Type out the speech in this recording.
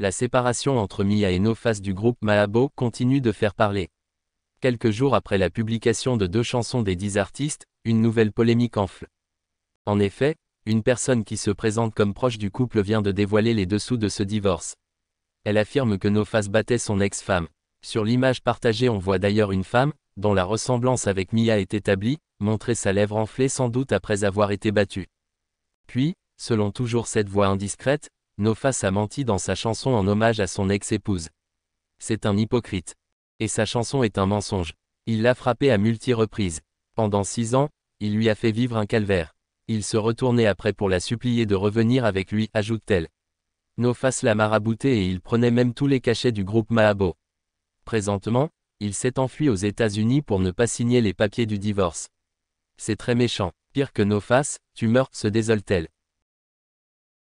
la séparation entre Mia et Nofas du groupe Mahabo continue de faire parler. Quelques jours après la publication de deux chansons des dix artistes, une nouvelle polémique enfle. En effet, une personne qui se présente comme proche du couple vient de dévoiler les dessous de ce divorce. Elle affirme que Nofas battait son ex-femme. Sur l'image partagée on voit d'ailleurs une femme, dont la ressemblance avec Mia est établie, montrer sa lèvre enflée sans doute après avoir été battue. Puis, selon toujours cette voix indiscrète, Nofas a menti dans sa chanson en hommage à son ex-épouse. C'est un hypocrite. Et sa chanson est un mensonge. Il l'a frappé à multi reprises. Pendant six ans, il lui a fait vivre un calvaire. Il se retournait après pour la supplier de revenir avec lui, ajoute-t-elle. Nofas l'a marabouté et il prenait même tous les cachets du groupe Mahabo. Présentement, il s'est enfui aux États-Unis pour ne pas signer les papiers du divorce. C'est très méchant. Pire que Nofas, tu meurs, se désole-t-elle.